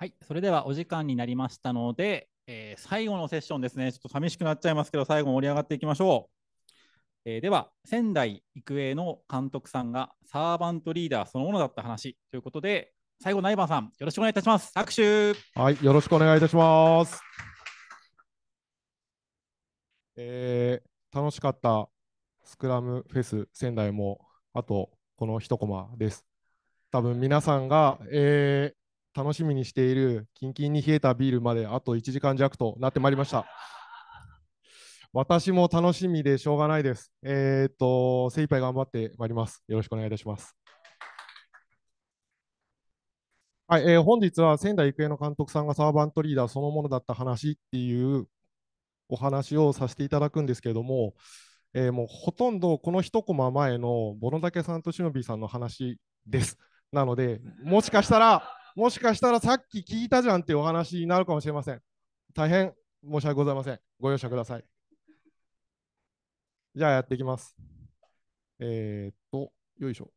はい、それではお時間になりましたので、えー、最後のセッションですね、ちょっと寂しくなっちゃいますけど、最後盛り上がっていきましょう。えー、では、仙台育英の監督さんがサーバントリーダーそのものだった話ということで、最後、ナイバーさん、よろしくお願いいたします。拍手。はい、よろしくお願いいたします。えー、楽しかったスクラムフェス仙台も、あとこの一コマです。多分皆さんが、えー、楽しみにしているキンキンに冷えたビールまであと1時間弱となってまいりました。私も楽しみでしょうがないです。えー、っと、精一杯頑張ってまいります。よろしくお願いいたします。はい、えー、本日は仙台育英の監督さんがサーバントリーダーそのものだった話っていうお話をさせていただくんですけれども、えー、もうほとんどこの一コマ前のボノダケさんとしのびさんの話です。なので、もしかしたらもしかしたらさっき聞いたじゃんっていうお話になるかもしれません。大変申し訳ございません。ご容赦ください。じゃあやっていきます。えー、っと、よいしょ。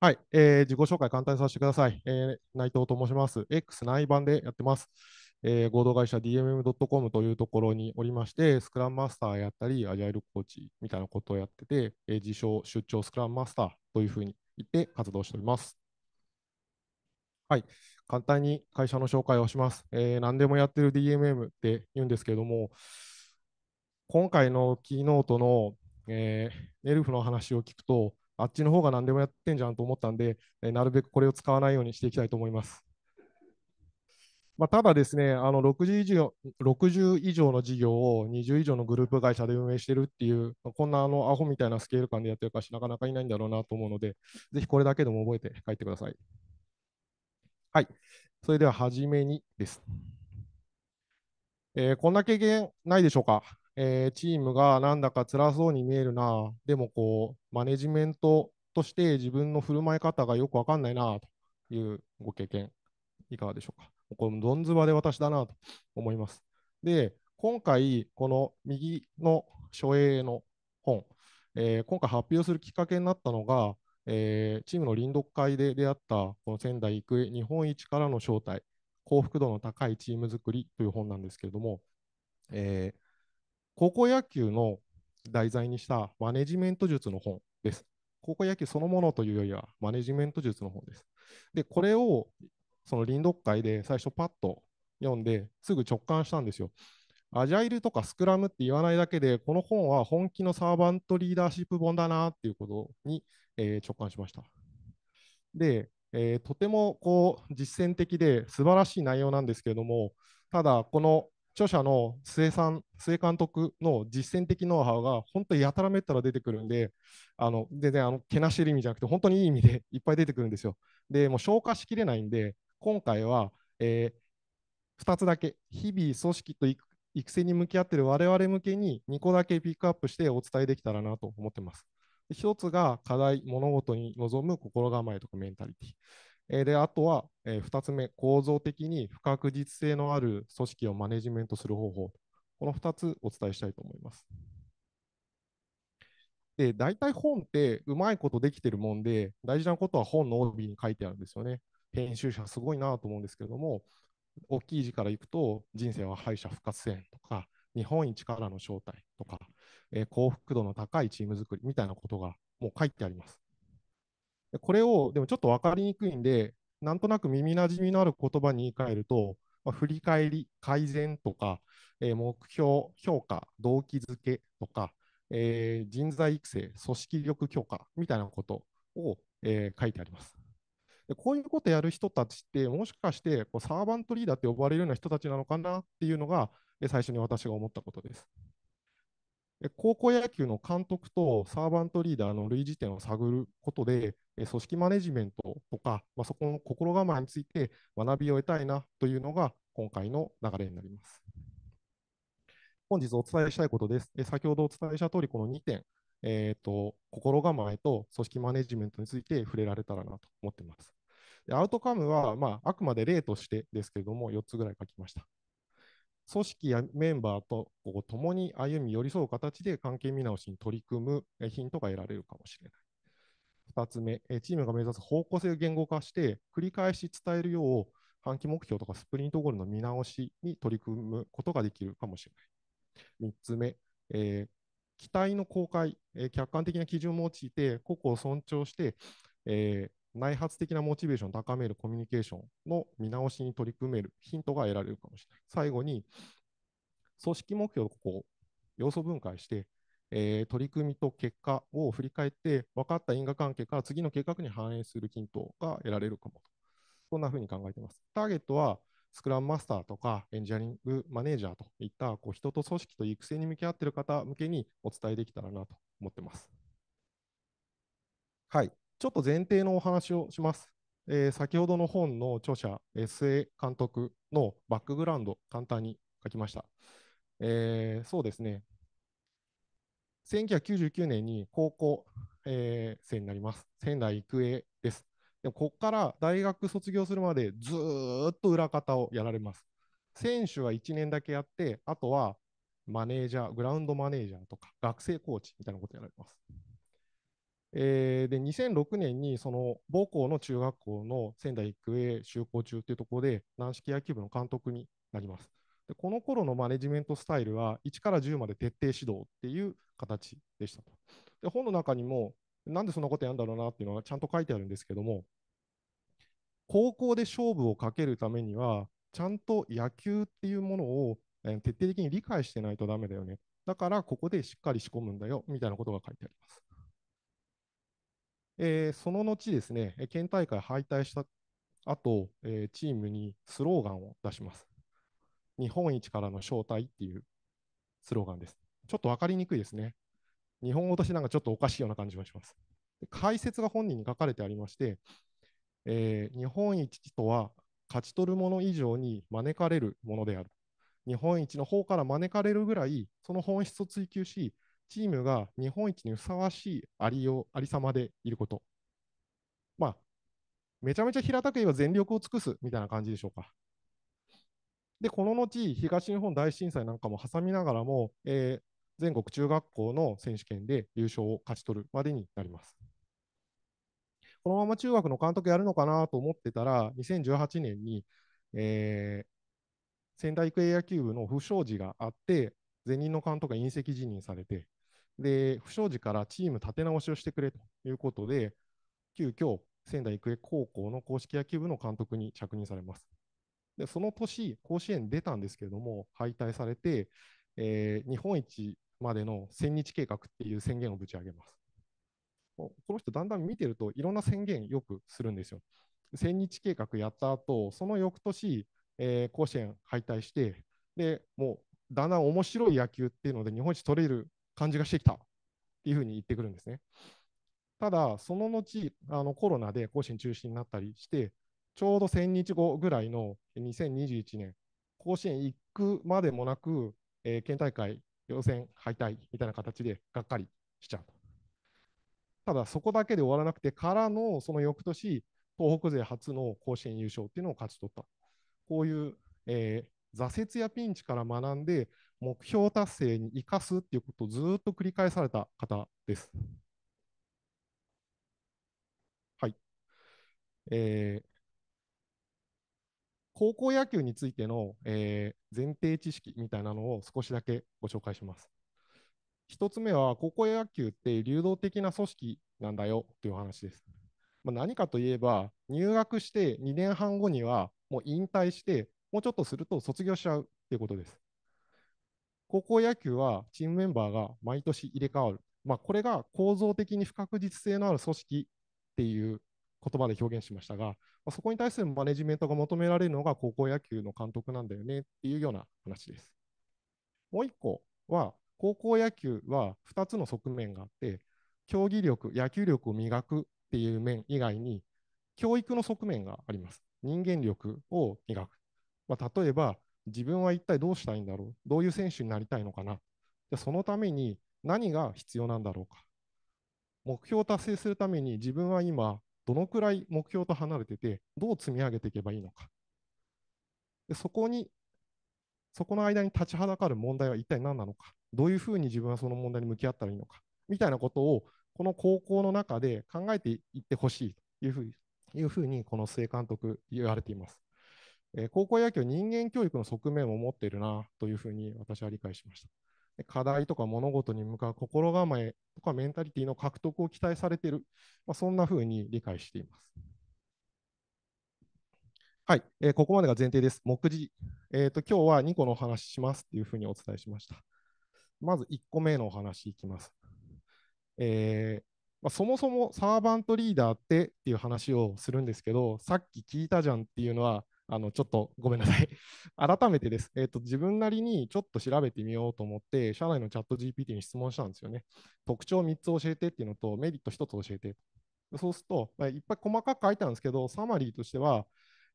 はい、えー、自己紹介簡単にさせてください。えー、内藤と申します。X 内版でやってます。えー、合同会社 DMM.com というところにおりまして、スクラムマスターやったり、アジャイルコーチみたいなことをやってて、えー、自称出張スクラムマスターというふうにって活動しております。はい、簡単に会社の紹介をします。えー、何でもやってる DMM って言うんですけれども、今回のキーノートの、えー、エルフの話を聞くと、あっちの方が何でもやってんじゃんと思ったんで、えー、なるべくこれを使わないようにしていきたいと思います。まあ、ただですね、あの60以上 ,60 以上の事業を20以上のグループ会社で運営してるっていう、こんなあのアホみたいなスケール感でやってる会社、なかなかいないんだろうなと思うので、ぜひこれだけでも覚えて帰ってください。はい、それでは初めにです。えー、こんな経験ないでしょうか、えー、チームがなんだか辛そうに見えるな、でもこう、マネジメントとして自分の振る舞い方がよくわかんないなというご経験、いかがでしょうか。このどんずばで私だなと思います。で、今回、この右の書影の本、えー、今回発表するきっかけになったのが、えー、チームの臨読会で出会ったこの仙台育英日本一からの招待幸福度の高いチーム作りという本なんですけれども、えー、高校野球の題材にしたマネジメント術の本です。高校野球そのものというよりはマネジメント術の本です。で、これをその林読会で最初パッと読んですぐ直感したんですよ。アジャイルとかスクラムって言わないだけで、この本は本気のサーバントリーダーシップ本だなっていうことに、えー、直感しました。で、えー、とてもこう実践的で素晴らしい内容なんですけれども、ただ、この著者の末さん、末監督の実践的ノウハウが本当にやたらめったら出てくるんで、あの全然あのけなしてる意味じゃなくて、本当にいい意味でいっぱい出てくるんですよ。で、もう消化しきれないんで、今回は、えー、2つだけ、日々組織と育成に向き合っている我々向けに2個だけピックアップしてお伝えできたらなと思ってます。1つが課題、物事に臨む心構えとかメンタリティ。えー、であとは、えー、2つ目、構造的に不確実性のある組織をマネジメントする方法。この2つお伝えしたいと思います。で、大体本ってうまいことできてるもんで、大事なことは本の帯に書いてあるんですよね。編集者すごいなと思うんですけれども大きい字からいくと「人生は敗者復活戦」とか「日本一からの招待」とか、えー、幸福度の高いチーム作りみたいなことがもう書いてあります。これをでもちょっと分かりにくいんでなんとなく耳なじみのある言葉に言い換えると、まあ、振り返り改善とか、えー、目標評価動機づけとか、えー、人材育成組織力強化みたいなことを、えー、書いてあります。でこういうことやる人たちって、もしかしてこうサーバントリーダーって呼ばれるような人たちなのかなっていうのが、最初に私が思ったことです。高校野球の監督とサーバントリーダーの類似点を探ることで、組織マネジメントとか、まあ、そこの心構えについて学びを得たいなというのが今回の流れになります。本日お伝えしたいことです。先ほどお伝えした通り、この2点、えーと、心構えと組織マネジメントについて触れられたらなと思っています。アウトカムは、まあ、あくまで例としてですけれども、4つぐらい書きました。組織やメンバーと共に歩み寄り添う形で関係見直しに取り組むヒントが得られるかもしれない。2つ目、チームが目指す方向性を言語化して、繰り返し伝えるよう、半期目標とかスプリントゴールの見直しに取り組むことができるかもしれない。3つ目、えー、期待の公開、えー、客観的な基準を用いて、個々を尊重して、えー、内発的なモチベーションを高めるコミュニケーションの見直しに取り組めるヒントが得られるかもしれない。最後に、組織目標をここ、要素分解して、えー、取り組みと結果を振り返って、分かった因果関係から次の計画に反映するヒントが得られるかもと。そんなふうに考えています。ターゲットは、スクラムマスターとかエンジニアリングマネージャーといったこう人と組織と育成に向き合っている方向けにお伝えできたらなと思ってます。はい。ちょっと前提のお話をします。えー、先ほどの本の著者、SA 監督のバックグラウンド、簡単に書きました。えー、そうですね。1999年に高校、えー、生になります。仙台育英です。でもここから大学卒業するまでずっと裏方をやられます。選手は1年だけやって、あとはマネージャー、グラウンドマネージャーとか学生コーチみたいなことやられます。えー、で2006年にその母校の中学校の仙台育英就校中というところで軟式野球部の監督になります。でこの頃のマネジメントスタイルは1から10まで徹底指導っていう形でしたと。で本の中にもなんでそんなことやるんだろうなっていうのがちゃんと書いてあるんですけども高校で勝負をかけるためにはちゃんと野球っていうものを徹底的に理解してないとダメだよねだからここでしっかり仕込むんだよみたいなことが書いてあります。えー、その後ですね、県大会敗退した後、えー、チームにスローガンを出します。日本一からの招待っていうスローガンです。ちょっと分かりにくいですね。日本語としてなんかちょっとおかしいような感じもします。解説が本人に書かれてありまして、えー、日本一とは勝ち取るもの以上に招かれるものである。日本一の方から招かれるぐらい、その本質を追求し、チームが日本一にふさわしいありよう、ありさまでいること。まあ、めちゃめちゃ平たく言えば全力を尽くすみたいな感じでしょうか。で、この後、東日本大震災なんかも挟みながらも、えー、全国中学校の選手権で優勝を勝ち取るまでになります。このまま中学の監督やるのかなと思ってたら、2018年に、えー、仙台育英野球部の不祥事があって、前任の監督が引責辞任されて、で、不祥事からチーム立て直しをしてくれということで、急遽仙台育英高校の公式野球部の監督に着任されます。で、その年、甲子園出たんですけれども、敗退されて、えー、日本一までの千日計画っていう宣言をぶち上げます。この人、だんだん見てると、いろんな宣言よくするんですよ。千日計画やった後その翌年、えー、甲子園敗退して、でもうだんだん面白い野球っていうので、日本一取れる感じがしてきたっていうふうに言ってくるんですね。ただ、その後あのコロナで更新中止になったりして、ちょうど1000日後ぐらいの2021年、甲子園行くまでもなく、えー、県大会予選敗退みたいな形でがっかりしちゃうただ、そこだけで終わらなくて、からのその翌年、東北勢初の甲子園優勝っていうのを勝ち取った。こういう、えー、挫折やピンチから学んで、目標達成に生かすっていうことをずっと繰り返された方です。はい。えー、高校野球についての、えー、前提知識みたいなのを少しだけご紹介します。1つ目は高校野球って流動的な組織なんだよという話です。まあ、何かといえば入学して2年半後にはもう引退してもうちょっとすると卒業しちゃうっていうことです。高校野球はチームメンバーが毎年入れ替わる。まあ、これが構造的に不確実性のある組織っていう言葉で表現しましたが、まあ、そこに対するマネジメントが求められるのが高校野球の監督なんだよねっていうような話です。もう1個は、高校野球は2つの側面があって、競技力、野球力を磨くっていう面以外に、教育の側面があります。人間力を磨く。まあ、例えば、自分は一体どうしたいんだろうどういう選手になりたいのかなじゃそのために何が必要なんだろうか目標を達成するために自分は今どのくらい目標と離れててどう積み上げていけばいいのかでそこにそこの間に立ちはだかる問題は一体何なのかどういうふうに自分はその問題に向き合ったらいいのかみたいなことをこの高校の中で考えていってほしいというふうにいうふうにこの須江監督言われています。えー、高校野球人間教育の側面も持っているなというふうに私は理解しました。課題とか物事に向かう心構えとかメンタリティの獲得を期待されている、まあ、そんなふうに理解しています。はい、えー、ここまでが前提です。目次、えーと、今日は2個のお話しますというふうにお伝えしました。まず1個目のお話いきます。えーまあ、そもそもサーバントリーダーってっていう話をするんですけど、さっき聞いたじゃんっていうのは、あのちょっとごめんなさい 改めてです、えーと、自分なりにちょっと調べてみようと思って、社内のチャット GPT に質問したんですよね。特徴3つ教えてっていうのと、メリット1つ教えて。そうすると、まあ、いっぱい細かく書いたんですけど、サマリーとしては、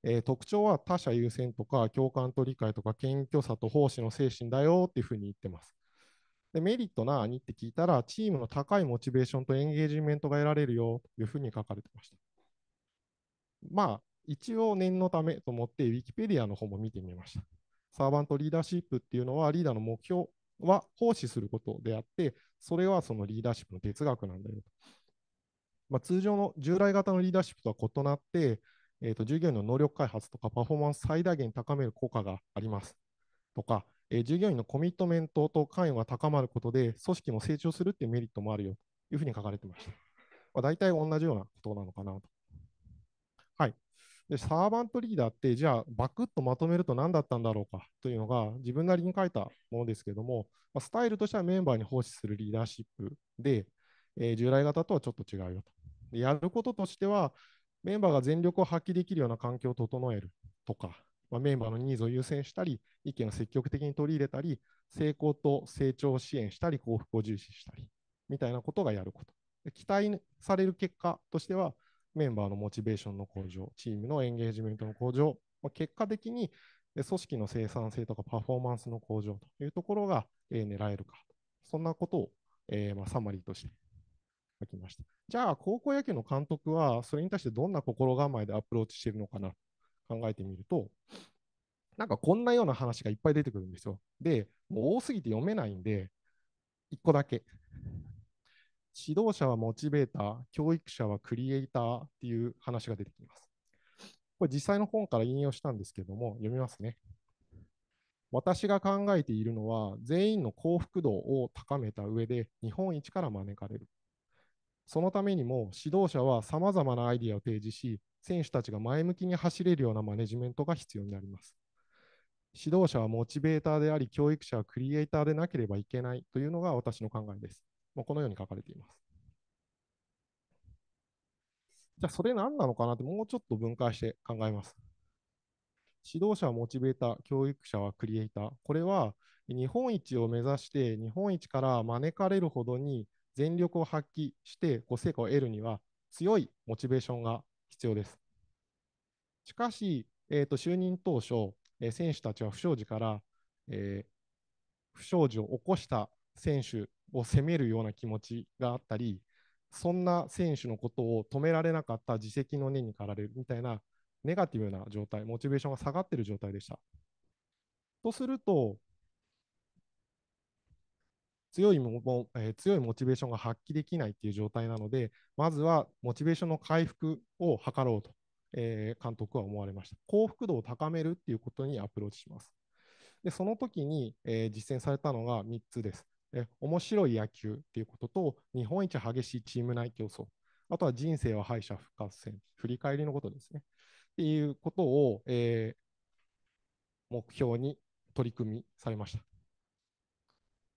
えー、特徴は他者優先とか、共感と理解とか、謙虚さと奉仕の精神だよっていうふうに言ってます。でメリット何って聞いたら、チームの高いモチベーションとエンゲージメントが得られるよというふうに書かれてました。まあ、一応念のためと思って Wikipedia の方も見てみました。サーバントリーダーシップっていうのはリーダーの目標は奉仕することであって、それはそのリーダーシップの哲学なんだよと。まあ、通常の従来型のリーダーシップとは異なって、えー、と従業員の能力開発とかパフォーマンス最大限高める効果がありますとか、えー、従業員のコミットメントと関与が高まることで組織も成長するっていうメリットもあるよというふうに書かれてました。まあ、大体同じようなことなのかなと。で、サーバントリーダーって、じゃあ、バクッとまとめると何だったんだろうかというのが、自分なりに書いたものですけども、まあ、スタイルとしてはメンバーに奉仕するリーダーシップで、えー、従来型とはちょっと違うよと。でやることとしては、メンバーが全力を発揮できるような環境を整えるとか、まあ、メンバーのニーズを優先したり、意見を積極的に取り入れたり、成功と成長を支援したり、幸福を重視したり、みたいなことがやること。期待される結果としては、メンバーのモチベーションの向上、チームのエンゲージメントの向上、まあ、結果的に組織の生産性とかパフォーマンスの向上というところが、え狙えるか、そんなことを、えー、まあ、サマリーとして書きました。じゃあ、高校野球の監督は、それに対してどんな心構えでアプローチしているのかな考えてみると、なんかこんなような話がいっぱい出てくるんですよ。で、もう多すぎて読めないんで、1個だけ。指導者はモチベーター、教育者はクリエイターっていう話が出てきます。これ実際の本から引用したんですけども、読みますね。私が考えているのは、全員の幸福度を高めた上で、日本一から招かれる。そのためにも、指導者はさまざまなアイディアを提示し、選手たちが前向きに走れるようなマネジメントが必要になります。指導者はモチベーターであり、教育者はクリエイターでなければいけないというのが私の考えです。まあ、このように書かれています。じゃあ、それ何なのかなって、もうちょっと分解して考えます。指導者はモチベーター、教育者はクリエイター。これは日本一を目指して、日本一から招かれるほどに全力を発揮して、ご成果を得るには強いモチベーションが必要です。しかし、えー、と就任当初、えー、選手たちは不祥事から、えー、不祥事を起こした選手を責めるような気持ちがあったり、そんな選手のことを止められなかった自責の念に駆られるみたいなネガティブな状態、モチベーションが下がっている状態でした。とすると、強いも、えー、強いモチベーションが発揮できないっていう状態なので、まずはモチベーションの回復を図ろうと、えー、監督は思われました。幸福度を高めるっていうことにアプローチします。で、その時に、えー、実践されたのが3つです。え面白い野球っていうことと、日本一激しいチーム内競争、あとは人生は敗者復活戦、振り返りのことですね。っていうことを、えー、目標に取り組みされました。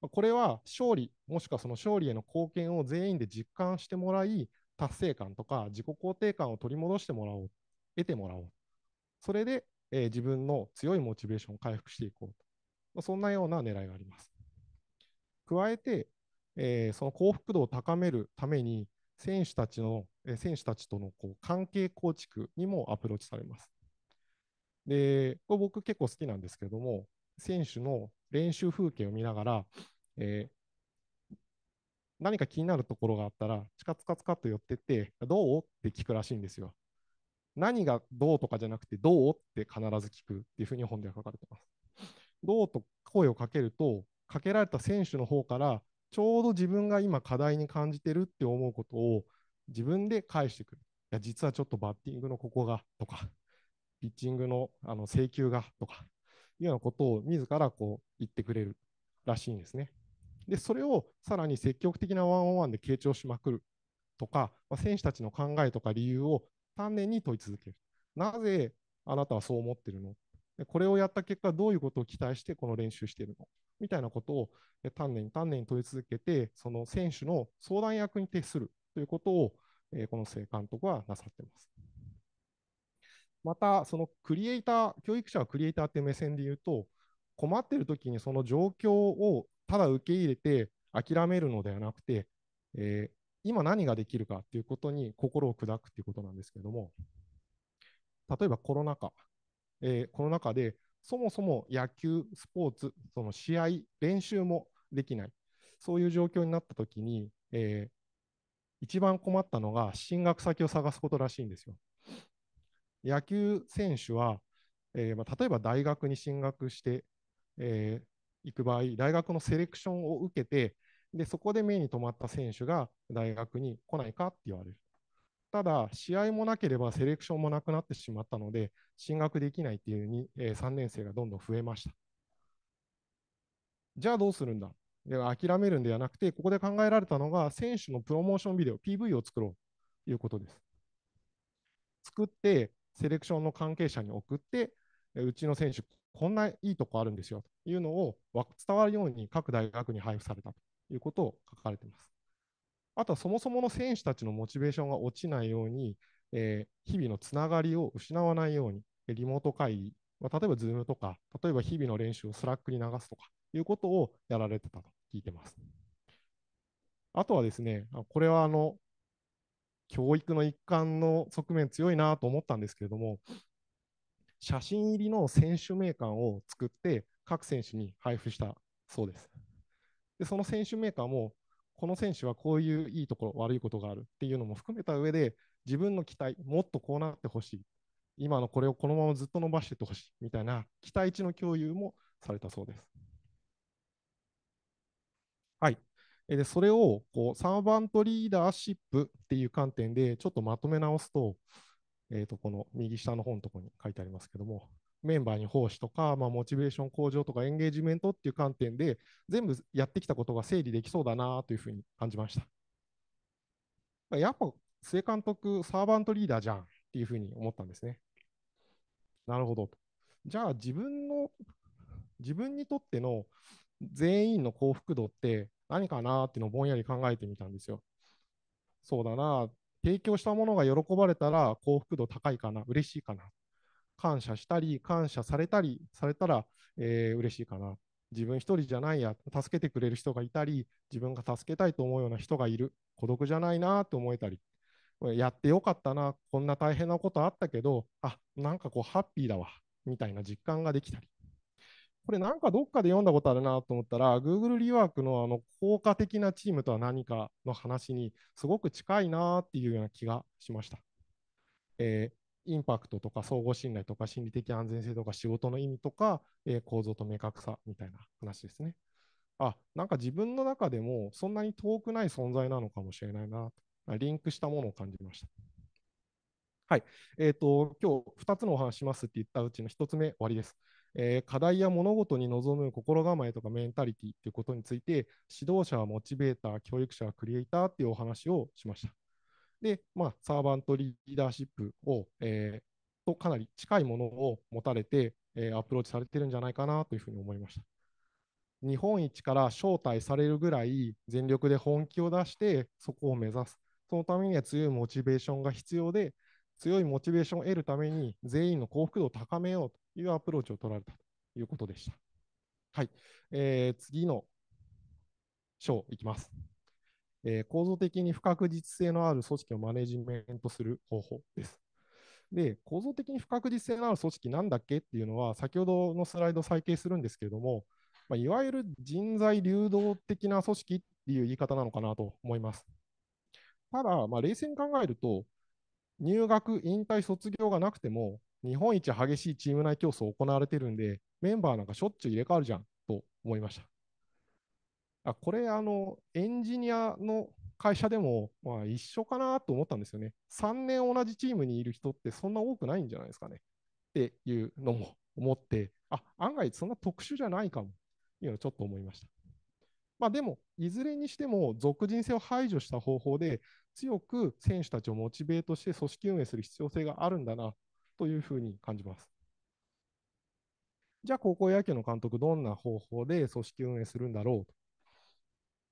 これは勝利、もしくはその勝利への貢献を全員で実感してもらい、達成感とか自己肯定感を取り戻してもらおう、得てもらおう。それで、えー、自分の強いモチベーションを回復していこうと。そんなような狙いがあります。加えて、えー、その幸福度を高めるために選手たちの、えー、選手たちとのこう関係構築にもアプローチされます。で、これ僕結構好きなんですけども、選手の練習風景を見ながら、えー何か気になるところがあったら、チカツカツカと寄ってって、どうって聞くらしいんですよ。何がどうとかじゃなくて、どうって必ず聞くっていうふうに本では書かれてます。どうと声をかけると、かけられた選手の方からちょうど自分が今課題に感じてるって思うことを自分で返してくる。いや実はちょっとバッティングのここがとかピッチングのあの請求がとかいうようなことを自らこう言ってくれるらしいんですね。でそれをさらに積極的なワンオンワンで傾聴しまくるとか、まあ、選手たちの考えとか理由を丹念に問い続ける。なぜあなたはそう思ってるのでこれをやった結果、どういうことを期待してこの練習しているのみたいなことを丹念に丹念に問い続けて、その選手の相談役に徹するということを、えー、この生監督はなさっています。また、そのクリエイター、教育者はクリエイターという目線で言うと、困っているときにその状況をただ受け入れて諦めるのではなくて、えー、今何ができるかということに心を砕くということなんですけれども、例えばコロナ禍、えー、この中で、そもそも野球、スポーツ、その試合、練習もできない、そういう状況になったときに、えー、一番困ったのが進学先を探すことらしいんですよ。野球選手は、えー、まあ、例えば大学に進学して、え行く場合、大学のセレクションを受けて、でそこで目に留まった選手が大学に来ないかって言われる。ただ、試合もなければセレクションもなくなってしまったので、進学できないっていうに、えー、3年生がどんどん増えました。じゃあどうするんだでは諦めるんではなくて、ここで考えられたのが、選手のプロモーションビデオ、PV を作ろうということです。作って、セレクションの関係者に送って、うちの選手、こんないいとこあるんですよというのを伝わるように各大学に配布されたということを書かれています。あとはそもそもの選手たちのモチベーションが落ちないように、えー、日々のつながりを失わないように、リモート会議、まあ、例えば Zoom とか、例えば日々の練習をスラックに流すとかいうことをやられてたと聞いてます。あとはですね、これはあの教育の一環の側面強いなと思ったんですけれども、写真入りの選手名鑑を作って各選手に配布したそうです。でその選手メーカーもこの選手はこういういいところ、悪いことがあるっていうのも含めた上で、自分の期待、もっとこうなってほしい、今のこれをこのままずっと伸ばしていってほしいみたいな期待値の共有もされたそうです。はい。でそれをこうサーバントリーダーシップっていう観点でちょっとまとめ直すと、えー、とこの右下の方のところに書いてありますけども、メンバーに奉仕とか、まあ、モチベーション向上とかエンゲージメントっていう観点で全部やってきたことが整理できそうだなというふうに感じました。やっぱ須江監督サーバントリーダーじゃんっていうふうに思ったんですね。なるほど。じゃあ自分の自分にとっての全員の幸福度って何かなっていうのをぼんやり考えてみたんですよ。そうだな提供したものが喜ばれたら幸福度高いかな嬉しいかな感謝したり、感謝されたりされたら、えー、嬉しいかな。自分一人じゃないや、助けてくれる人がいたり、自分が助けたいと思うような人がいる、孤独じゃないなと思えたり、やってよかったな、こんな大変なことあったけど、あなんかこう、ハッピーだわ、みたいな実感ができたり。これなんかどっかで読んだことあるなと思ったら、Google リワークのあの効果的なチームとは何かの話にすごく近いなっていうような気がしました。えー、インパクトとか相互信頼とか心理的安全性とか仕事の意味とか、えー、構造と明確さみたいな話ですね。あ、なんか自分の中でもそんなに遠くない存在なのかもしれないなリンクしたものを感じました。はい。えっ、ー、と、今日2つのお話しますって言ったうちの1つ目終わりです。えー、課題や物事に臨む心構えとかメンタリティっていうことについて指導者はモチベーター教育者はクリエイターっていうお話をしました。で、まあ、サーバントリーダーシップを、えー、とかなり近いものを持たれて、えー、アプローチされてるんじゃないかなというふうに思いました。日本一から招待されるぐらい全力で本気を出してそこを目指す。そのためには強いモチベーションが必要で、強いモチベーションを得るために全員の幸福度を高めようというアプローチを取られたということでした。はい。えー、次の章いきます。えー、構造的に不確実性のある組織をマネジメントする方法です。で、構造的に不確実性のある組織なんだっけっていうのは、先ほどのスライド再掲するんですけれども、まあ、いわゆる人材流動的な組織っていう言い方なのかなと思います。ただ、まあ、冷静に考えると、入学、引退、卒業がなくても、日本一激しいチーム内競争を行われてるんで、メンバーなんかしょっちゅう入れ替わるじゃんと思いました。あこれあのエンジニアの会社でも、まあ、一緒かなと思ったんですよね。3年同じチームにいる人ってそんな多くないんじゃないですかね。っていうのも思って、あ案外そんな特殊じゃないかもというのちょっと思いました。まあ、でも、いずれにしても、俗人性を排除した方法で、強く選手たちをモチベートして組織運営する必要性があるんだなというふうに感じます。じゃあ、高校野球の監督、どんな方法で組織運営するんだろうと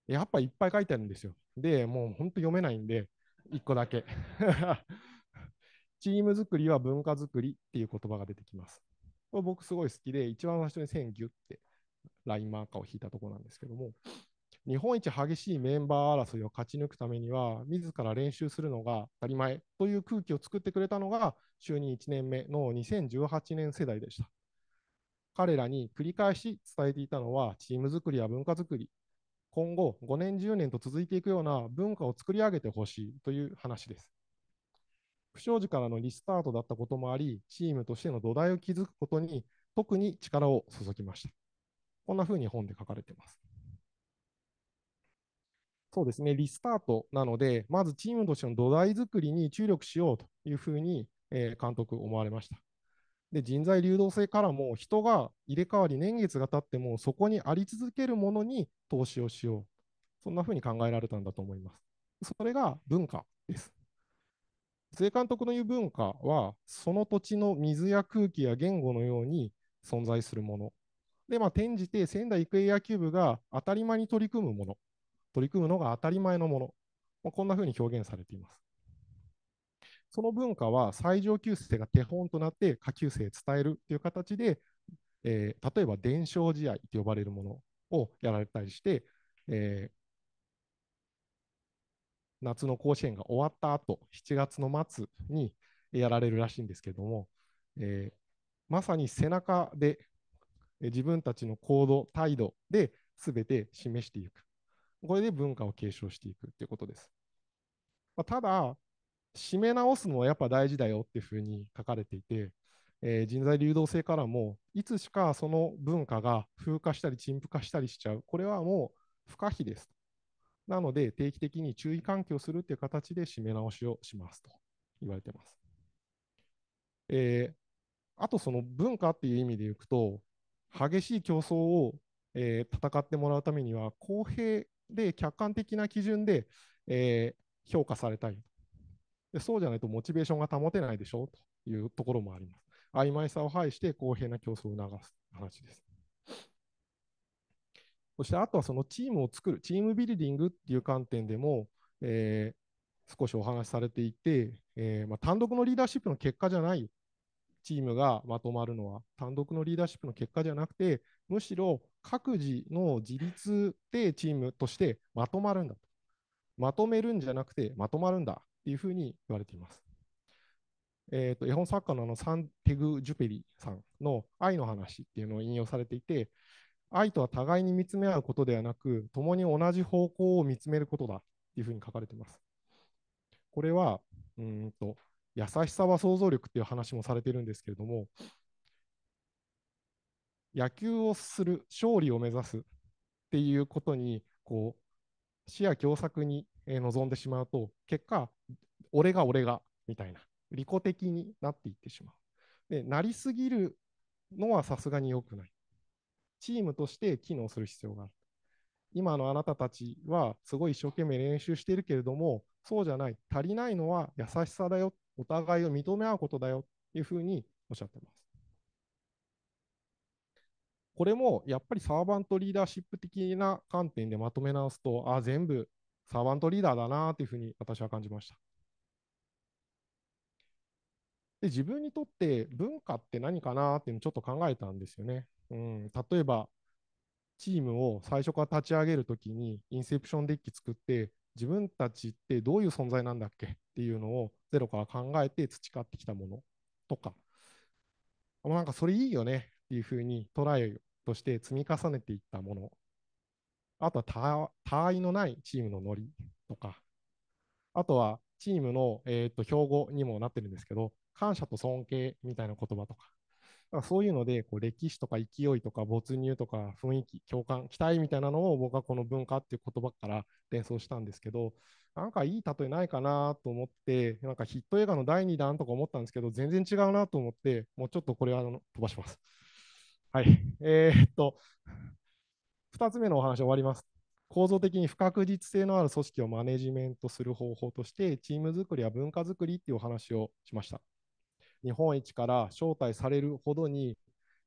やっぱいっぱい書いてあるんですよ。で、もう本当読めないんで、1個だけ。チーム作りは文化作りっていう言葉が出てきます。これ僕すごい好きで、一番最初に線ギュってラインマーカーを引いたとこなんですけども、日本一激しいメンバー争いを勝ち抜くためには、自ら練習するのが当たり前という空気を作ってくれたのが、就任1年目の2018年世代でした。彼らに繰り返し伝えていたのは、チーム作りや文化作り今後5年、10年と続いていくような文化を作り上げてほしいという話です。不祥事からのリスタートだったこともあり、チームとしての土台を築くことに特に力を注ぎました。こんなふうに本で書かれています。そうですね、リスタートなので、まずチームとしての土台作りに注力しようというふうに、え監督、思われました。で人材流動性からも人が入れ替わり年月が経ってもそこにあり続けるものに投資をしようそんなふうに考えられたんだと思いますそれが文化です須監督の言う文化はその土地の水や空気や言語のように存在するものでまあ転じて仙台育英野球部が当たり前に取り組むもの取り組むのが当たり前のもの、まあ、こんなふうに表現されていますその文化は最上級生が手本となって下級生へ伝えるという形で、えー、例えば伝承試合と呼ばれるものをやられたりして、えー、夏の甲子園が終わった後7月の末にやられるらしいんですけども、えー、まさに背中で自分たちの行動、態度で全て示していく。これで文化を継承していくということです。まあ、ただ、締め直すのはやっぱ大事だよっていうふうに書かれていて、えー、人材流動性からも、いつしかその文化が風化したり陳腐化したりしちゃう、これはもう不可避です。なので、定期的に注意喚起をするっていう形で締め直しをしますと言われてます。えー、あと、その文化っていう意味でいくと、激しい競争を、えー、戦ってもらうためには、公平で客観的な基準で、えー、評価されたい。でそうじゃないとモチベーションが保てないでしょというところもあります。曖昧さを排して公平な競争を促す話です。そしてあとはそのチームを作る、チームビルディングっていう観点でも、えー、少しお話しされていて、えー、まあ、単独のリーダーシップの結果じゃないチームがまとまるのは単独のリーダーシップの結果じゃなくて、むしろ各自の自立でチームとしてまとまるんだと。まとめるんじゃなくてまとまるんだいうふうに言われています。えーと、絵本作家のあのサン・テグ・ジュペリさんの「愛の話」っていうのを引用されていて愛とは互いに見つめ合うことではなく共に同じ方向を見つめることだっていうふうに書かれています。これはうんと優しさは想像力っていう話もされてるんですけれども野球をする勝利を目指すっていうことにこう視野狭窄に臨んでしまうと結果俺が俺がみたいな利己的になっていってしまう。でなりすぎるのはさすがに良くない。チームとして機能する必要がある。今のあなたたちはすごい一生懸命練習しているけれども、そうじゃない、足りないのは優しさだよ、お互いを認め合うことだよというふうにおっしゃってます。これもやっぱりサーバントリーダーシップ的な観点でまとめ直すと、あ、全部サーバントリーダーだなというふうに私は感じました。で自分にとって文化って何かなっていうのをちょっと考えたんですよね。うん、例えばチームを最初から立ち上げるときにインセプションデッキ作って自分たちってどういう存在なんだっけっていうのをゼロから考えて培ってきたものとかなんかそれいいよねっていうふうにトライとして積み重ねていったものあとは他愛のないチームのノリとかあとはチームの、えー、と標語にもなってるんですけど感謝と尊敬みたいな言葉とか、かそういうので、こう歴史とか勢いとか没入とか雰囲気、共感、期待みたいなのを僕はこの文化っていう言葉から連想したんですけど、なんかいい例えないかなと思って、なんかヒット映画の第2弾とか思ったんですけど、全然違うなと思って、もうちょっとこれは飛ばします。はい。えー、っと、2つ目のお話終わります。構造的に不確実性のある組織をマネジメントする方法として、チーム作りや文化作りっていうお話をしました。日本一から招待されるほどに、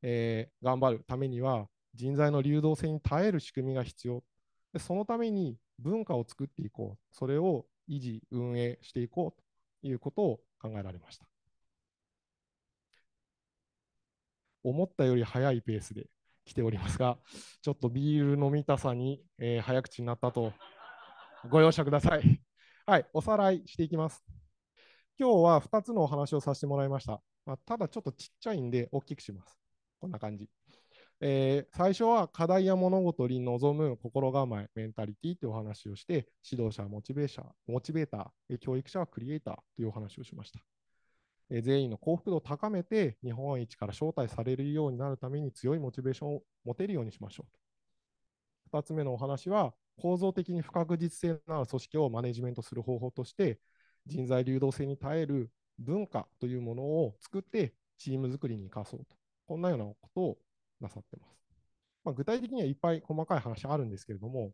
えー、頑張るためには人材の流動性に耐える仕組みが必要でそのために文化を作っていこうそれを維持運営していこうということを考えられました思ったより早いペースで来ておりますがちょっとビール飲みたさに、えー、早口になったとご容赦くださいはいおさらいしていきます今日は2つのお話をさせてもらいました。まあ、ただちょっとちっちゃいんで大きくします。こんな感じ。えー、最初は課題や物事に臨む心構え、メンタリティというお話をして、指導者、モチベーション、モチベーター、教育者はクリエイターというお話をしました。えー、全員の幸福度を高めて、日本一から招待されるようになるために強いモチベーションを持てるようにしましょうと。2つ目のお話は、構造的に不確実性のある組織をマネジメントする方法として、人材流動性に耐える文化というものを作ってチーム作りに生かそうと、こんなようなことをなさってます。まあ、具体的にはいっぱい細かい話あるんですけれども、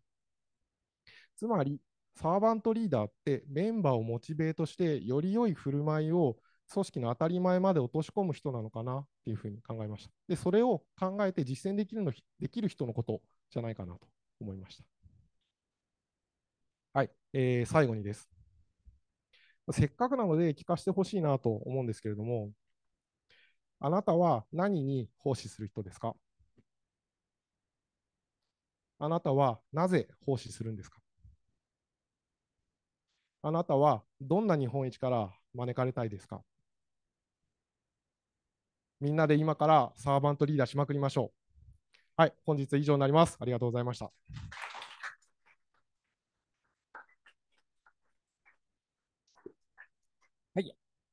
つまりサーバントリーダーってメンバーをモチベートしてより良い振る舞いを組織の当たり前まで落とし込む人なのかなっていうふうに考えました。で、それを考えて実践できるのできる人のことじゃないかなと思いました。はい、えー、最後にです。せっかくなので聞かせてほしいなと思うんですけれども、あなたは何に奉仕する人ですかあなたはなぜ奉仕するんですかあなたはどんな日本一から招かれたいですかみんなで今からサーバントリーダーしまくりましょう。はい、本日以上になります。ありがとうございました。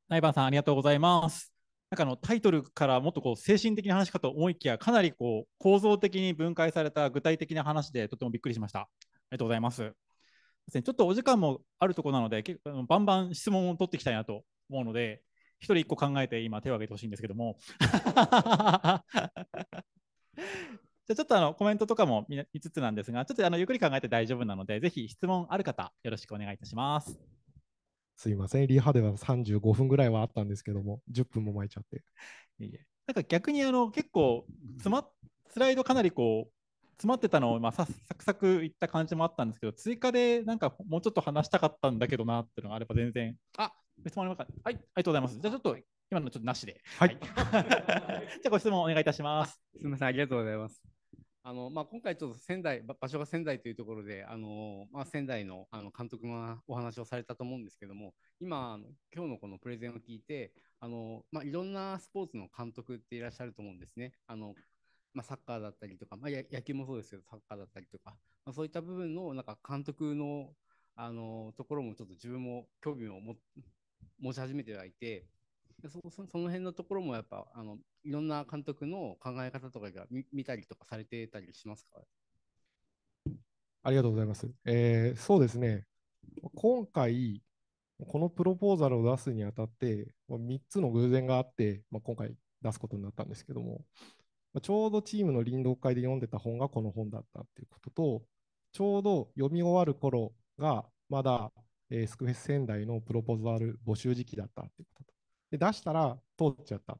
ナイさん、ありがとうございます。なんかあのタイトルからもっとこう精神的な話かと思いきや、かなりこう構造的に分解された具体的な話でとてもびっくりしました。ありがとうございます。ちょっとお時間もあるところなので、結構バンバン質問を取っていきたいなと思うので、一人一個考えて今手を挙げてほしいんですけども。じゃちょっとあのコメントとかも見つつなんですが、ちょっとあのゆっくり考えて大丈夫なので、ぜひ質問ある方、よろしくお願いいたします。すいません、リハでは35分ぐらいはあったんですけども、10分も巻いちゃって。いいえなんか逆にあの結構つ、ま、スライドかなりこう詰まってたのを、まあ、サクサクいった感じもあったんですけど、追加でなんかもうちょっと話したかったんだけどなっていうのがあれば全然、あご質問ありますかはい、ありがとうございます。じゃあちょっと今のちょっとなしで。はい。じゃあご質問お願いいたします。すみません、ありがとうございます。あのまあ、今回、ちょっと仙台場所が仙台というところで、あのまあ、仙台のあの監督のお話をされたと思うんですけども、今、今日のこのプレゼンを聞いて、あのまあ、いろんなスポーツの監督っていらっしゃると思うんですね。あのまあ、サッカーだったりとか、まあ、野球もそうですけど、サッカーだったりとか、まあ、そういった部分のなんか監督のあのところもちょっと自分も興味を持ち始めてはいて、そ そその辺のところもやっぱあのいろんな監督の考え方とかが見見たりとかされてたりしますかありがとうございます。えー、そうですね。今回、このプロポーザルを出すにあたって、まあ、3つの偶然があって、まあ、今回出すことになったんですけども、まあ、ちょうどチームの臨道会で読んでた本がこの本だったっていうことと、ちょうど読み終わる頃がまだ、えー、スクフェス仙台のプロポーザル募集時期だったっていうことと、で出したら通っちゃった。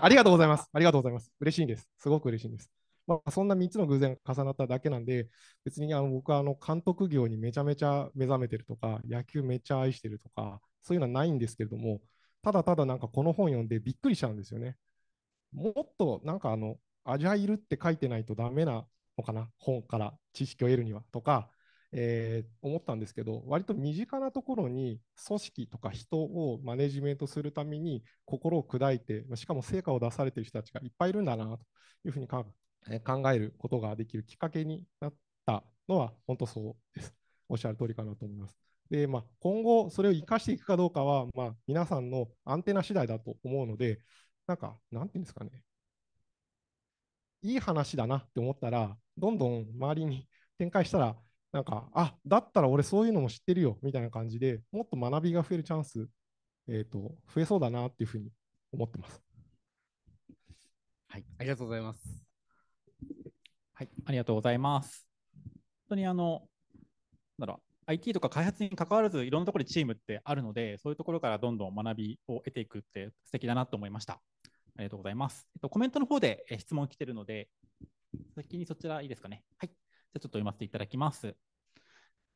ありがとうございます。ありがとうございます。嬉しいです。すごく嬉しいです。まあ、そんな3つの偶然が重なっただけなんで、別にあの僕はあの監督業にめちゃめちゃ目覚めてるとか、野球めっちゃ愛してるとか、そういうのはないんですけれども、ただただなんかこの本読んでびっくりしちゃうんですよね。もっとなんかあの、アジャイルって書いてないとダメなのかな、本から知識を得るにはとか、えー、思ったんですけど割と身近なところに組織とか人をマネジメントするために心を砕いてしかも成果を出されている人たちがいっぱいいるんだなというふうに考えることができるきっかけになったのは本当そうです。おっしゃる通りかなと思います。でまあ、今後、それを生かしていくかどうかは、まあ、皆さんのアンテナ次第だと思うので、なんか、なんていうんですかね、いい話だなって思ったら、どんどん周りに展開したら、なんか、あだったら俺そういうのも知ってるよみたいな感じでもっと学びが増えるチャンス、えーと、増えそうだなっていうふうに思ってます。はい、ありがとうございます。はい、ありがとうございます。本当にあの、なんだろう、IT とか開発に関わらず、いろんなところにチームってあるので、そういうところからどんどん学びを得ていくって素敵だなと思いました。ありがとうございます。えっと、コメントの方で質問来てるので、先にそちらいいですかね。はい。じゃちょっと読ませていただきます。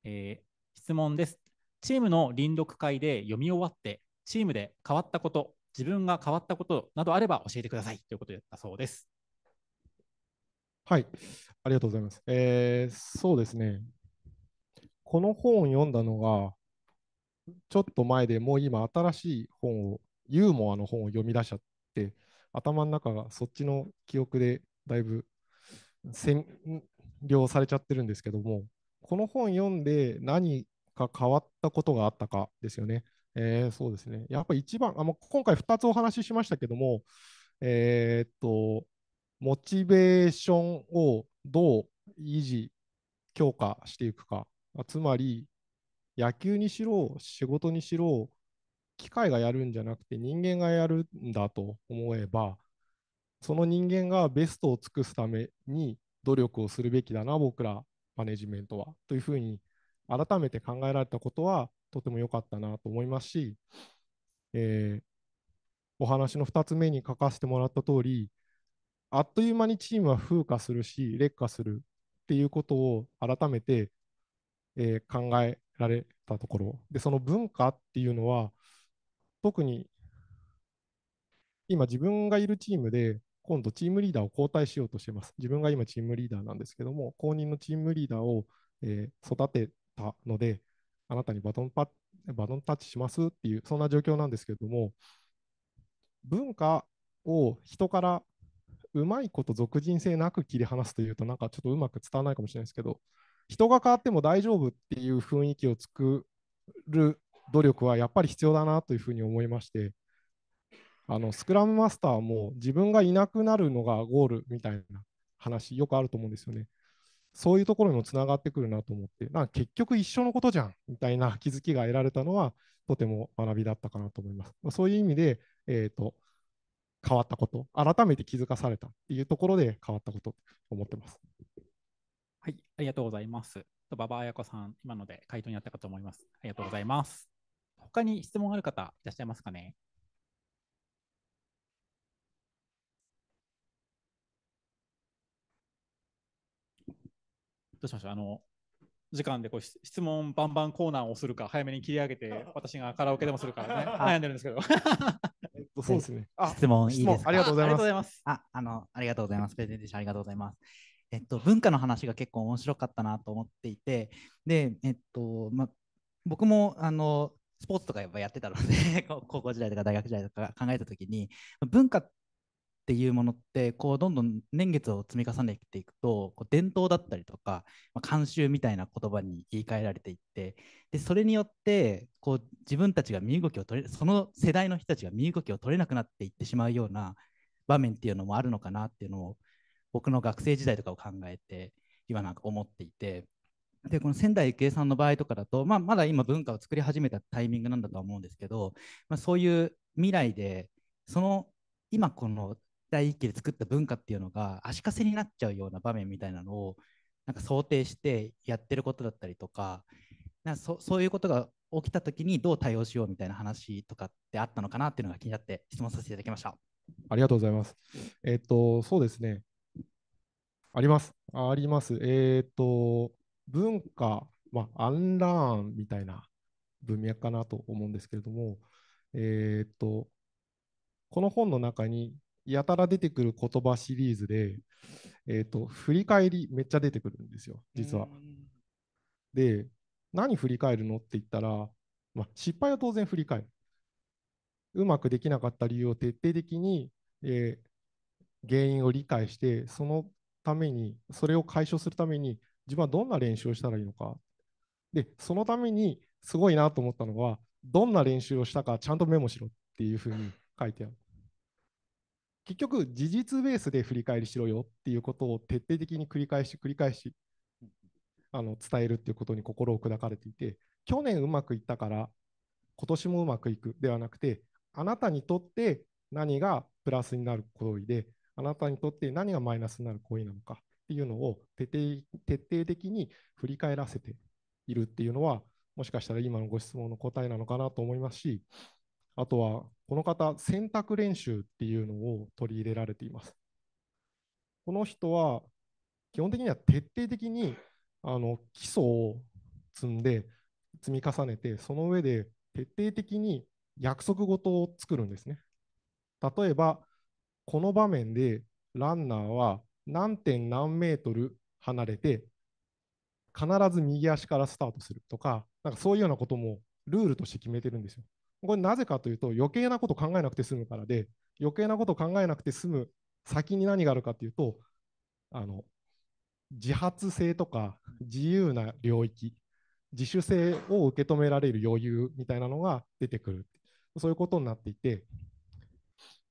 えー、質問です。チームの臨読会で読み終わって、チームで変わったこと、自分が変わったことなどあれば教えてくださいということだそうです。はい、ありがとうございます。えー、そうですね。この本を読んだのが、ちょっと前でもう今、新しい本を、ユーモアの本を読み出しちゃって、頭の中がそっちの記憶でだいぶせん、了されちゃってるんですけども、この本読んで何か変わったことがあったかですよね。えー、そうですね。やっぱり一番、あ今回2つお話ししましたけども、えー、っと、モチベーションをどう維持、強化していくか。つまり、野球にしろ、仕事にしろ、機械がやるんじゃなくて人間がやるんだと思えば、その人間がベストを尽くすために努力をするべきだな、僕らマネジメントはというふうに改めて考えられたことはとても良かったなと思いますし、えー、お話の2つ目に書かせてもらった通り、あっという間にチームは風化するし、劣化するっていうことを改めて、えー、考えられたところで、その文化っていうのは、特に今、自分がいるチームで、今度チームリーダーを交代しようとしてます。自分が今チームリーダーなんですけども、公認のチームリーダーを、え育てたので、あなたにバトンパバトンタッチしますっていう、そんな状況なんですけども、文化を人からうまいこと俗人性なく切り離すというと、なんかちょっとうまく伝わらないかもしれないですけど、人が変わっても大丈夫っていう雰囲気を作る努力はやっぱり必要だなというふうに思いまして、あのスクラムマスターも自分がいなくなるのがゴールみたいな話、よくあると思うんですよね。そういうところにもつながってくるなと思って、な結局一緒のことじゃんみたいな気づきが得られたのは、とても学びだったかなと思います。そういう意味で、えーと、変わったこと、改めて気づかされたっていうところで変わったことと思ってます。はい、ありがとうございます。馬場彩子さん、今ので回答にあったかと思います。ありがとうございます。他に質問ある方いらっしゃいますかねうしましょうあの時間でこう質問バンバンコーナーをするか早めに切り上げて 私がカラオケでもするからね 悩んでるんですけどえっと、そうですね。質問いいですかありがとうございます。あ、あの、ありがとうございます。プレゼンテーションありがとうございます。えっと、文化の話が結構面白かったなと思っていて、で、えっと、ま、僕も、あの、スポーツとかやっぱやってたので高校時代とか大学時代とか考えた時に、文化っっていうものってこうどんどん年月を積み重ねていくとこう伝統だったりとか、まあ、慣習みたいな言葉に言い換えられていってでそれによってこう自分たちが身動きを取れその世代の人たちが身動きを取れなくなっていってしまうような場面っていうのもあるのかなっていうのを僕の学生時代とかを考えて今なんか思っていて。でこの仙台育英さんの場合とかだと、まあ、まだ今文化を作り始めたタイミングなんだとは思うんですけど、まあ、そういう未来でその今この一揆で作った文化っていうのが足かせになっちゃうような場面みたいなのをなんか想定してやってることだったりとかなそそういうことが起きた時にどう対応しようみたいな話とかってあったのかなっていうのが気になって質問させていただきました。ありがとうございます。えっ、ー、と、そうですね。あります。あります。えっ、ー、と、文化、まあ、アンラーンみたいな文脈かなと思うんですけれども、えっ、ー、と、この本の中にやたら出てくる言葉シリーズで、えっ、ー、と、振り返りめっちゃ出てくるんですよ、実は。で、何振り返るのって言ったら、ま失敗は当然振り返る。うまくできなかった理由を徹底的に、えー、原因を理解して、そのために、それを解消するために、自分はどんな練習をしたらいいのか。で、そのために、すごいなと思ったのは、どんな練習をしたかちゃんとメモしろっていうふうに書いてある。結局事実ベースで振り返りしろよっていうことを徹底的に繰り返し繰り返しあの伝えるっていうことに心を砕かれていて去年うまくいったから今年もうまくいくではなくてあなたにとって何がプラスになる行為であなたにとって何がマイナスになる行為なのかっていうのを徹底徹底的に振り返らせているっていうのはもしかしたら今のご質問の答えなのかなと思いますしあとは、この方、選択練習っていうのを取り入れられています。この人は、基本的には徹底的にあの基礎を積んで、積み重ねて、その上で徹底的に約束事を作るんですね。例えば、この場面でランナーは何点何メートル離れて、必ず右足からスタートするとか、なんかそういうようなこともルールとして決めてるんですよ。これなぜかというと、余計なこと考えなくて済むからで、余計なこと考えなくて済む先に何があるかというと、あの自発性とか自由な領域、自主性を受け止められる余裕みたいなのが出てくる、そういうことになっていて、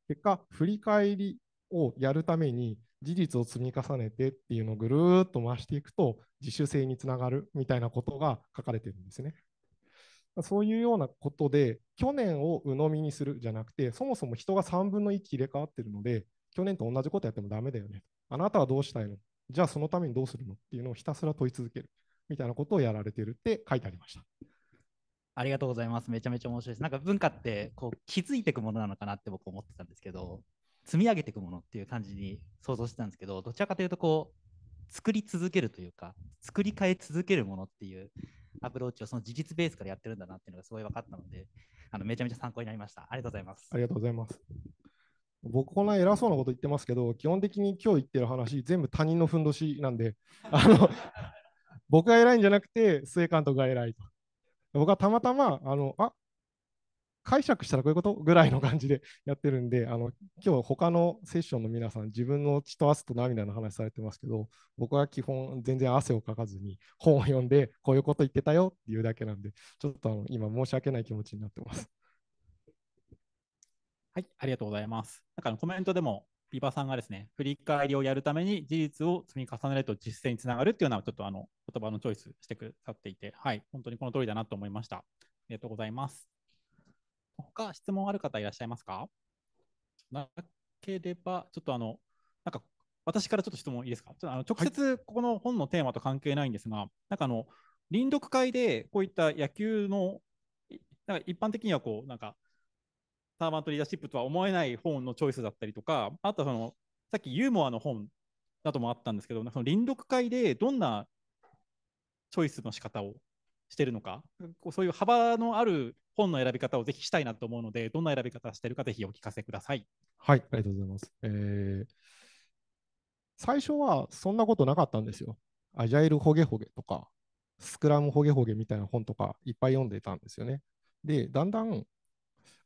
結果、振り返りをやるために、事実を積み重ねてっていうのをぐるーっと回していくと、自主性につながるみたいなことが書かれてるんですね。そういうようなことで、去年を鵜呑みにするじゃなくて、そもそも人が3分の1入れ替わってるので、去年と同じことやってもダメだよね。あなたはどうしたいのじゃあそのためにどうするのっていうのをひたすら問い続けるみたいなことをやられてるって書いてありました。ありがとうございます。めちゃめちゃ面白いです。なんか文化ってこう気づいていくものなのかなって僕思ってたんですけど、積み上げていくものっていう感じに想像してたんですけど、どちらかというとこう作り続けるというか、作り変え続けるものっていうアプローチをその事実ベースからやってるんだなっていうのがすごい分かったので、あのめちゃめちゃ参考になりました。ありがとうございます。ありがとうございます。僕、こんな偉そうなこと言ってますけど、基本的に今日言ってる話、全部他人のふんどしなんで、あの僕が偉いんじゃなくて、須江監督が偉いと。僕はたまたま、あのあ解釈したらこういうことぐらいの感じでやってるんで、あの今日他のセッションの皆さん、自分の血と汗と涙の話されてますけど、僕は基本全然汗をかかずに本を読んで、こういうこと言ってたよっていうだけなんで、ちょっとあの今申し訳ない気持ちになってます。はい、ありがとうございます。なんかコメントでも、ビバさんがですね、振り返りをやるために事実を積み重ねると実践につながるっていうのは、ちょっとあの言葉のチョイスしてくださっていて、はい、本当にこの通りだなと思いました。ありがとうございます。他質問ある方いらっしゃいますかなければ、ちょっとあの、なんか私からちょっと質問いいですかちょっとあの直接ここの本のテーマと関係ないんですが、はい、なんかあの、臨読会でこういった野球の、なんか一般的にはこう、なんか、ターバントリーダーシップとは思えない本のチョイスだったりとか、あとその、さっきユーモアの本などもあったんですけど、その臨読会でどんなチョイスの仕方をしてるのかそういう幅のある本の選び方をぜひしたいなと思うのでどんな選び方してるかぜひお聞かせください。はいありがとうございます、えー、最初はそんなことなかったんですよ。アジャイルホゲホゲとかスクラムホゲホゲみたいな本とかいっぱい読んでたんですよね。でだんだん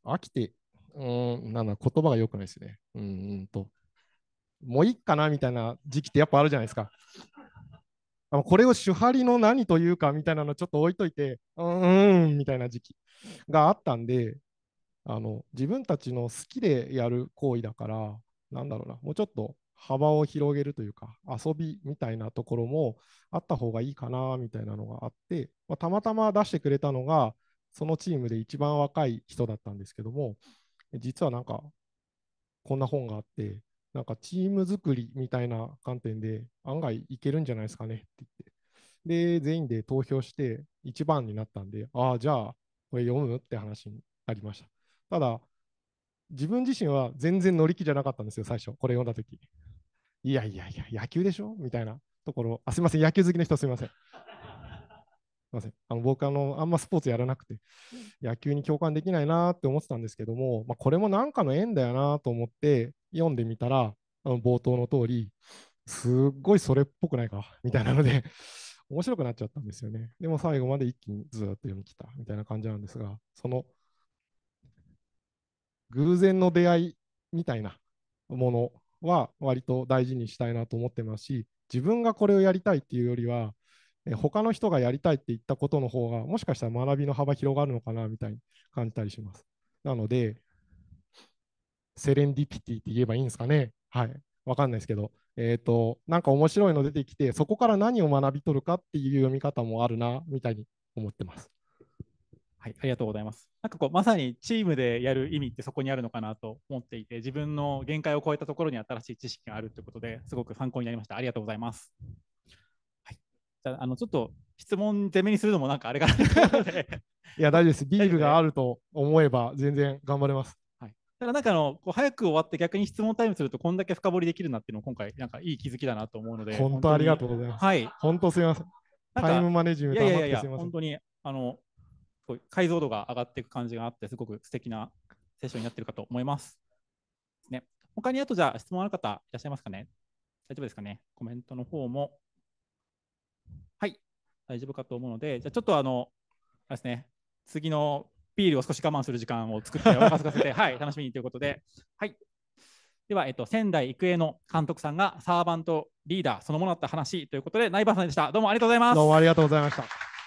飽きてうんなんだ言葉が良くないですね。うんともういいかなみたいな時期ってやっぱあるじゃないですか。これを主張の何というかみたいなのちょっと置いといて、うーんみたいな時期があったんで、あの自分たちの好きでやる行為だから、なんだろうな、もうちょっと幅を広げるというか、遊びみたいなところもあった方がいいかなみたいなのがあって、まあ、たまたま出してくれたのが、そのチームで一番若い人だったんですけども、実はなんか、こんな本があって、なんかチーム作りみたいな観点で案外いけるんじゃないですかねって言って。で、全員で投票して1番になったんで、ああ、じゃあこれ読むって話になりました。ただ、自分自身は全然乗り気じゃなかったんですよ、最初、これ読んだ時いやいやいや、野球でしょみたいなところ、あ、すいません、野球好きの人すいません。みませんあの僕あの、あんまスポーツやらなくて、野球に共感できないなって思ってたんですけども、まあ、これもなんかの縁だよなと思って読んでみたら、あの冒頭の通り、すっごいそれっぽくないかみたいなので面白くなっちゃったんですよね。でも最後まで一気にずっと読み切ったみたいな感じなんですが、その偶然の出会いみたいなものは割と大事にしたいなと思ってますし、自分がこれをやりたいっていうよりは、え他の人がやりたいって言ったことの方が、もしかしたら学びの幅広がるのかなみたいに感じたりします。なので、セレンディピティって言えばいいんですかね。はい。わかんないですけど、えっ、ー、と、なんか面白いの出てきて、そこから何を学び取るかっていう読み方もあるな、みたいに思ってます。はい、ありがとうございます。なんかこう、まさにチームでやる意味ってそこにあるのかなと思っていて、自分の限界を超えたところに新しい知識があるということですごく参考になりました。ありがとうございます。じゃあ、あのちょっと質問攻めにするのもなんかあれかないや、大丈夫です。ビールがあると思えば、全然頑張れます。はい、だからなんかあのこう早く終わって逆に質問タイムするとこんだけ深掘りできるなっていうの今回なんかいい気づきだなと思うので本当ありがとうございます。はい、本当すみません。タイムマネジメントいやいやいや本当にあの解像度が上がっていく感じがあってすごく素敵なセッションになってるかと思います。ね、他にあとじゃあ質問ある方いらっしゃいますかね大丈夫ですかねコメントの方も大丈夫かと思うので、じゃあちょっとあの、あれですね、次のビールを少し我慢する時間を作って、お沸かさせて、はい、楽しみにということで、はい。では、えっと、仙台育英の監督さんがサーバントリーダーそのものだった話ということで、内場さんでした。どうもありがとうございます。どうもありがとうございました。